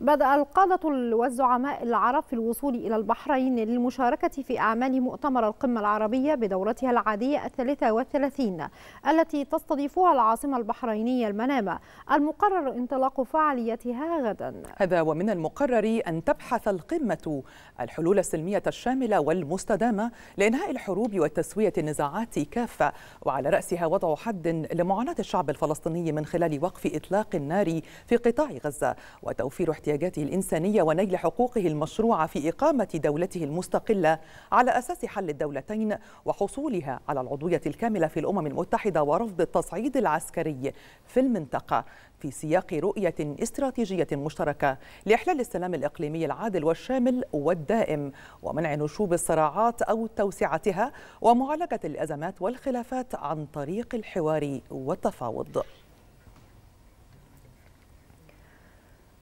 بدأ القادة والزعماء العرب في الوصول إلى البحرين للمشاركة في أعمال مؤتمر القمة العربية بدورتها العادية الثالثة والثلاثين التي تستضيفها العاصمة البحرينية المنامة المقرر انطلاق فعاليتها غدا هذا ومن المقرر أن تبحث القمة الحلول السلمية الشاملة والمستدامة لإنهاء الحروب وتسوية النزاعات كافة وعلى رأسها وضع حد لمعاناة الشعب الفلسطيني من خلال وقف إطلاق النار في قطاع غزة وتوفير احتياجات احتياجاته الإنسانية ونيل حقوقه المشروعة في إقامة دولته المستقلة على أساس حل الدولتين وحصولها على العضوية الكاملة في الأمم المتحدة ورفض التصعيد العسكري في المنطقة في سياق رؤية استراتيجية مشتركة لإحلال السلام الإقليمي العادل والشامل والدائم ومنع نشوب الصراعات أو توسعتها ومعالجة الأزمات والخلافات عن طريق الحوار والتفاوض